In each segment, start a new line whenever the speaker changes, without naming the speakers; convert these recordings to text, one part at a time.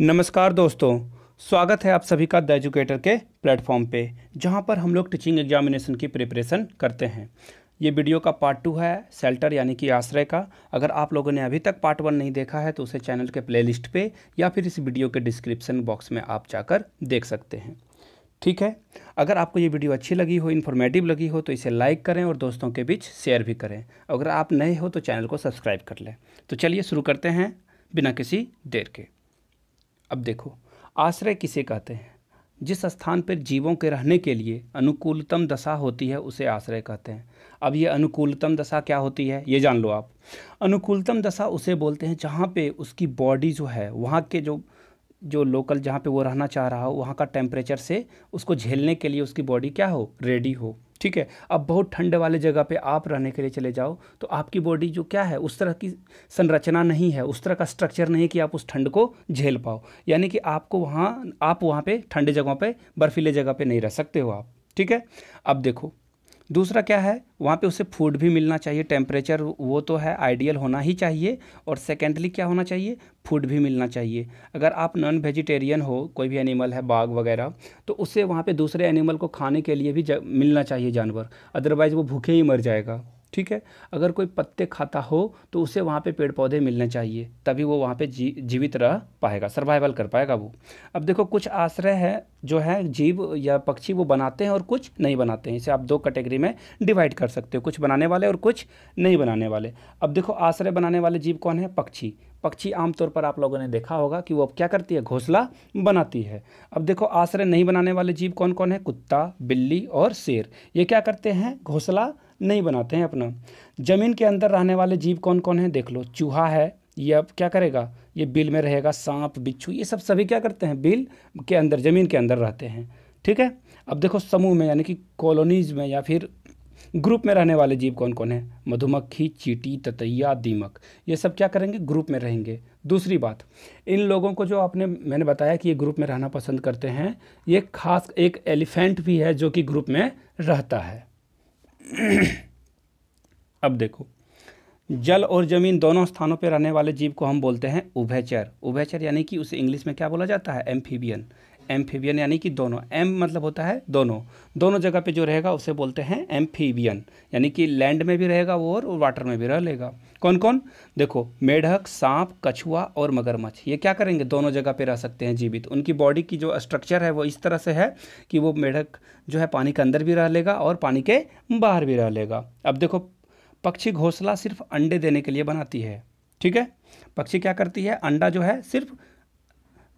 नमस्कार दोस्तों स्वागत है आप सभी का द एजुकेटर के प्लेटफॉर्म पे जहाँ पर हम लोग टीचिंग एग्जामिनेशन की प्रिपरेशन करते हैं ये वीडियो का पार्ट टू है सेल्टर यानी कि आश्रय का अगर आप लोगों ने अभी तक पार्ट वन नहीं देखा है तो उसे चैनल के प्लेलिस्ट पे या फिर इस वीडियो के डिस्क्रिप्शन बॉक्स में आप जाकर देख सकते हैं ठीक है अगर आपको ये वीडियो अच्छी लगी हो इन्फॉर्मेटिव लगी हो तो इसे लाइक करें और दोस्तों के बीच शेयर भी करें अगर आप नए हो तो चैनल को सब्सक्राइब कर लें तो चलिए शुरू करते हैं बिना किसी देर के अब देखो आश्रय किसे कहते हैं जिस स्थान पर जीवों के रहने के लिए अनुकूलतम दशा होती है उसे आश्रय कहते हैं अब ये अनुकूलतम दशा क्या होती है ये जान लो आप अनुकूलतम दशा उसे बोलते हैं जहाँ पे उसकी बॉडी जो है वहाँ के जो जो लोकल जहाँ पे वो रहना चाह रहा हो वहाँ का टेम्परेचर से उसको झेलने के लिए उसकी बॉडी क्या हो रेडी हो ठीक है अब बहुत ठंड वाले जगह पे आप रहने के लिए चले जाओ तो आपकी बॉडी जो क्या है उस तरह की संरचना नहीं है उस तरह का स्ट्रक्चर नहीं है कि आप उस ठंड को झेल पाओ यानी कि आपको वहाँ आप वहाँ पर ठंडे जगहों पर बर्फीले जगह पर नहीं रह सकते हो आप ठीक है अब देखो दूसरा क्या है वहाँ पे उसे फूड भी मिलना चाहिए टेम्परेचर वो तो है आइडियल होना ही चाहिए और सेकेंडली क्या होना चाहिए फूड भी मिलना चाहिए अगर आप नॉन वेजिटेरियन हो कोई भी एनिमल है बाघ वगैरह तो उससे वहाँ पे दूसरे एनिमल को खाने के लिए भी मिलना चाहिए जानवर अदरवाइज़ वो भूखे ही मर जाएगा ठीक है अगर कोई पत्ते खाता हो तो उसे वहाँ पे पेड़ पौधे मिलने चाहिए तभी वो वहाँ पे जी जीवित रह पाएगा सर्वाइवल कर पाएगा वो अब देखो कुछ आश्रय है जो है जीव या पक्षी वो बनाते हैं और कुछ नहीं बनाते हैं इसे आप दो कैटेगरी में डिवाइड कर सकते हो कुछ बनाने वाले और कुछ नहीं बनाने वाले अब देखो आश्रय बनाने वाले जीव कौन है पक्षी पक्षी आमतौर पर आप लोगों ने देखा होगा कि वो अब क्या करती है घोंसला बनाती है अब देखो आश्रय नहीं बनाने वाले जीव कौन कौन है कुत्ता बिल्ली और शेर ये क्या करते हैं घोंसला नहीं बनाते हैं अपना ज़मीन के अंदर रहने वाले जीव कौन कौन हैं देख लो चूहा है ये अब क्या करेगा ये बिल में रहेगा सांप बिच्छू ये सब सभी क्या करते हैं बिल के अंदर ज़मीन के अंदर रहते हैं ठीक है अब देखो समूह में यानी कि कॉलोनीज में या फिर ग्रुप में रहने वाले जीव कौन कौन हैं मधुमक्खी चीटी ततैया दीमक ये सब क्या करेंगे ग्रुप में रहेंगे दूसरी बात इन लोगों को जो आपने मैंने बताया कि ये ग्रुप में रहना पसंद करते हैं ये खास एक एलिफेंट भी है जो कि ग्रुप में रहता है अब देखो जल और जमीन दोनों स्थानों पर रहने वाले जीव को हम बोलते हैं उभयचर उभयचर यानी कि उसे इंग्लिश में क्या बोला जाता है एम्फीबियन एम्फीबियन यानी कि दोनों एम मतलब होता है दोनों दोनों जगह पे जो रहेगा उसे बोलते हैं एम्फीबियन यानी कि लैंड में भी रहेगा वो और वाटर में भी रह लेगा कौन कौन देखो मेढक सांप कछुआ और मगरमच्छ ये क्या करेंगे दोनों जगह पे रह सकते हैं जीवित उनकी बॉडी की जो स्ट्रक्चर है वो इस तरह से है कि वो मेढक जो है पानी के अंदर भी रह लेगा और पानी के बाहर भी रह लेगा अब देखो पक्षी घोंसला सिर्फ अंडे देने के लिए बनाती है ठीक है पक्षी क्या करती है अंडा जो है सिर्फ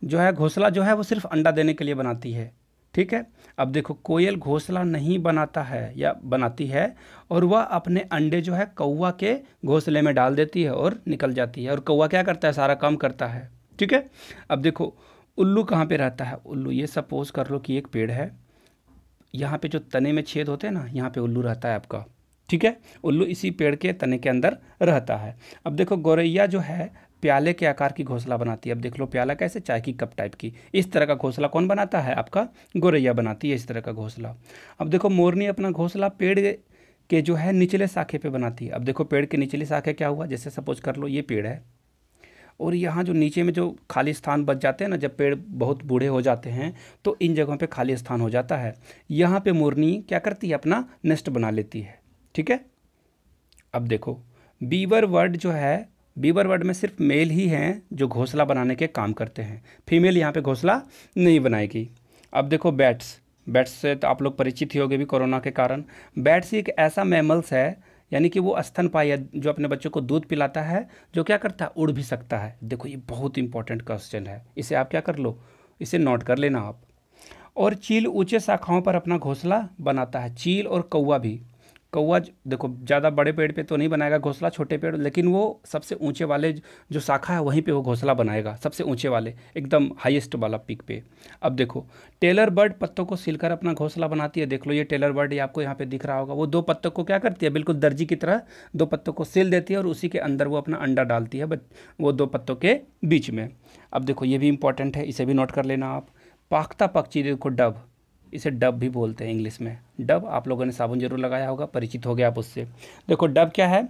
जो है घोंसला जो है वो सिर्फ अंडा देने के लिए बनाती है ठीक है अब देखो कोयल घोंसला नहीं बनाता है या बनाती है और वह अपने अंडे जो है कौवा के घोंसले में डाल देती है और निकल जाती है और कौवा क्या करता है सारा काम करता है ठीक है अब देखो उल्लू कहाँ पे रहता है उल्लू ये सपोज कर लो कि एक पेड़ है यहाँ पे जो तने में छेद होते हैं ना यहाँ पे उल्लू रहता है आपका ठीक है उल्लू इसी पेड़ के तने के अंदर रहता है अब देखो गौरैया जो है प्याले के आकार की घोसला बनाती है अब देख लो प्याला कैसे चाय की कप टाइप की इस तरह का घोसला कौन बनाता है आपका गोरैया बनाती है इस तरह का घोसला अब देखो मोरनी अपना घोसला पेड़ के जो है निचले शाखे पे बनाती है अब देखो पेड़ के निचले शाखे क्या हुआ जैसे सपोज कर लो ये पेड़ है और यहाँ जो नीचे में जो खाली स्थान बच जाते हैं ना जब पेड़ बहुत बूढ़े हो जाते हैं तो इन जगहों पे खाली स्थान हो जाता है यहाँ पे मोरनी क्या करती है अपना नेस्ट बना लेती है ठीक है अब देखो बीवर वर्ड जो है बीबर वर्ड में सिर्फ मेल ही हैं जो घोंसला बनाने के काम करते हैं फीमेल यहाँ पे घोंसला नहीं बनाएगी अब देखो बैट्स बैट्स से तो आप लोग परिचित ही होंगे भी कोरोना के कारण बैट्स एक ऐसा मैमल्स है यानी कि वो स्तनपाई है जो अपने बच्चों को दूध पिलाता है जो क्या करता है उड़ भी सकता है देखो ये बहुत इंपॉर्टेंट क्वेश्चन है इसे आप क्या कर लो इसे नोट कर लेना आप और चील ऊंचे शाखाओं पर अपना घोंसला बनाता है चील और कौआ भी कौआ देखो ज़्यादा बड़े पेड़ पे तो नहीं बनाएगा घोंसला छोटे पेड़ लेकिन वो सबसे ऊंचे वाले जो शाखा है वहीं पे वो घोंसला बनाएगा सबसे ऊंचे वाले एकदम हाईएस्ट वाला पिक पे अब देखो टेलर बर्ड पत्तों को सिलकर अपना घोंसला बनाती है देख लो ये टेलर बर्ड ये आपको यहाँ पे दिख रहा होगा वो दो पत्तों को क्या करती है बिल्कुल दर्जी की तरह दो पत्तों को सिल देती है और उसी के अंदर वो अपना अंडा डालती है वो दो पत्तों के बीच में अब देखो ये भी इंपॉर्टेंट है इसे भी नोट कर लेना आप पाखता पक्षी देखो डब इसे डब भी बोलते हैं इंग्लिश में डब आप लोगों ने साबुन जरूर लगाया होगा परिचित हो गया आप उससे देखो डब क्या है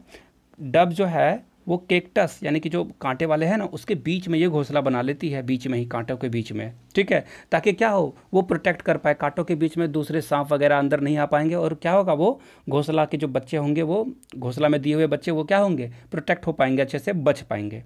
डब जो है वो केकटस यानी कि जो कांटे वाले हैं ना उसके बीच में ये घोंसला बना लेती है बीच में ही कांटों के बीच में ठीक है ताकि क्या हो वो प्रोटेक्ट कर पाए कांटों के बीच में दूसरे सांप वगैरह अंदर नहीं आ पाएंगे और क्या होगा वो घोंसला के जो बच्चे होंगे वो घोंसला में दिए हुए बच्चे वो क्या होंगे प्रोटेक्ट हो पाएंगे अच्छे से बच पाएंगे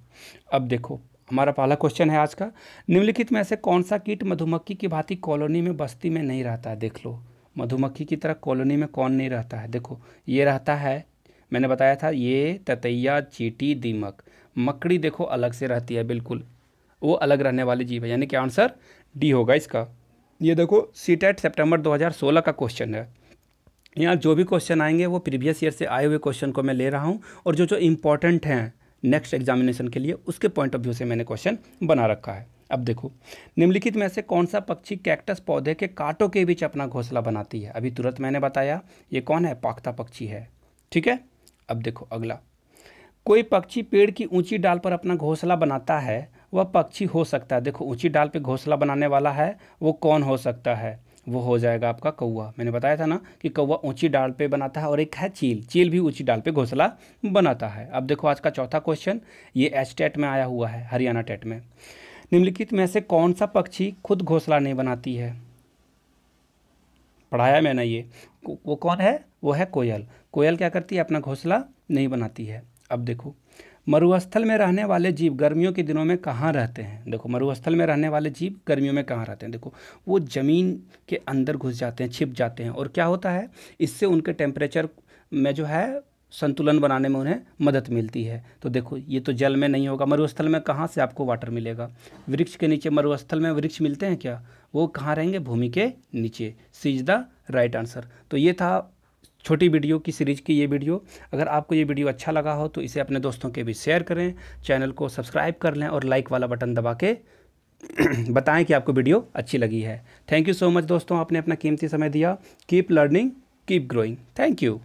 अब देखो हमारा पहला क्वेश्चन है आज का निम्नलिखित में से कौन सा कीट मधुमक्खी की भांति कॉलोनी में बस्ती में नहीं रहता है देख लो मधुमक्खी की तरह कॉलोनी में कौन नहीं रहता है देखो ये रहता है मैंने बताया था ये ततैया चीटी दीमक मकड़ी देखो अलग से रहती है बिल्कुल वो अलग रहने वाली जीव है यानी कि आंसर डी होगा इसका ये देखो सी टेट सेप्टेम्बर 2016 का क्वेश्चन है यहाँ जो भी क्वेश्चन आएंगे वो प्रीवियस ईयर से आए हुए क्वेश्चन को मैं ले रहा हूँ और जो जो इम्पोर्टेंट हैं नेक्स्ट एग्जामिनेशन के लिए उसके पॉइंट ऑफ व्यू से मैंने क्वेश्चन बना रखा है अब देखो निम्नलिखित में से कौन सा पक्षी कैक्टस पौधे के कांटों के बीच अपना घोंसला बनाती है अभी तुरंत मैंने बताया ये कौन है पाख्ता पक्षी है ठीक है अब देखो अगला कोई पक्षी पेड़ की ऊंची डाल पर अपना घोंसला बनाता है वह पक्षी हो सकता है देखो ऊंची डाल पर घोंसला बनाने वाला है वो कौन हो सकता है वो हो जाएगा आपका कौआ मैंने बताया था ना कि कौआ ऊंची डाल पे बनाता है और एक है चील चील भी ऊंची डाल पे घोंसला बनाता है अब देखो आज का चौथा क्वेश्चन ये एच टेट में आया हुआ है हरियाणा टेट में निम्नलिखित में से कौन सा पक्षी खुद घोंसला नहीं बनाती है पढ़ाया मैंने ये वो कौन है वो है कोयल कोयल क्या करती है अपना घोंसला नहीं बनाती है अब देखो मरुस्थल में रहने वाले जीव गर्मियों के दिनों में कहाँ रहते हैं देखो मरुस्थल में रहने वाले जीव गर्मियों में कहाँ रहते हैं देखो वो ज़मीन के अंदर घुस जाते हैं छिप जाते हैं और क्या होता है इससे उनके टेम्परेचर में जो है संतुलन बनाने में उन्हें मदद मिलती है तो देखो ये तो जल में नहीं होगा मरुस्थल में कहाँ से आपको वाटर मिलेगा वृक्ष के नीचे मरुस्थल में वृक्ष मिलते हैं क्या वो कहाँ रहेंगे भूमि के नीचे सीज द राइट आंसर तो ये था छोटी वीडियो की सीरीज़ की ये वीडियो अगर आपको ये वीडियो अच्छा लगा हो तो इसे अपने दोस्तों के भी शेयर करें चैनल को सब्सक्राइब कर लें और लाइक वाला बटन दबा के बताएं कि आपको वीडियो अच्छी लगी है थैंक यू सो मच दोस्तों आपने अपना कीमती समय दिया keep learning keep growing thank you